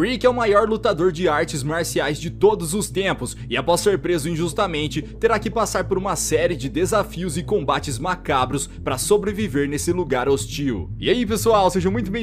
Rick é o maior lutador de artes marciais de todos os tempos e após ser preso injustamente, terá que passar por uma série de desafios e combates macabros para sobreviver nesse lugar hostil. E aí pessoal, sejam muito bem-vindos